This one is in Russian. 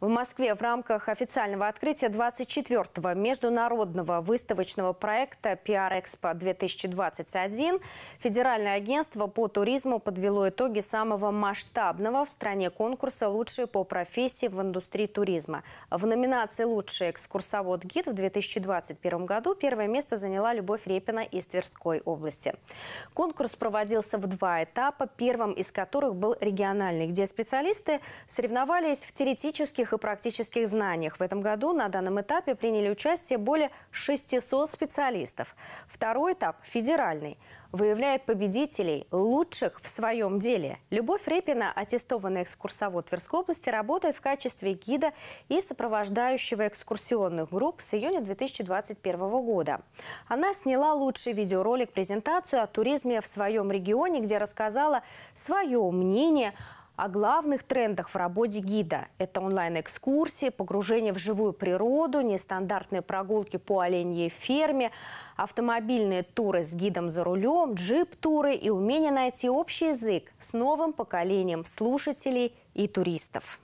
В Москве в рамках официального открытия 24-го международного выставочного проекта «Пиар-экспо-2021» Федеральное агентство по туризму подвело итоги самого масштабного в стране конкурса «Лучшие по профессии в индустрии туризма». В номинации «Лучший экскурсовод-гид» в 2021 году первое место заняла Любовь Репина из Тверской области. Конкурс проводился в два этапа, первым из которых был региональный, где специалисты соревновались в теоретических теоретических и практических знаниях. В этом году на данном этапе приняли участие более 600 специалистов. Второй этап – федеральный выявляет победителей, лучших в своем деле. Любовь Репина, аттестованный экскурсовод Тверской области, работает в качестве гида и сопровождающего экскурсионных групп с июня 2021 года. Она сняла лучший видеоролик-презентацию о туризме в своем регионе, где рассказала свое мнение о главных трендах в работе гида. Это онлайн-экскурсии, погружение в живую природу, нестандартные прогулки по оленьей ферме, автомобильные туры с гидом за рулем, джип-туры и умение найти общий язык с новым поколением слушателей и туристов.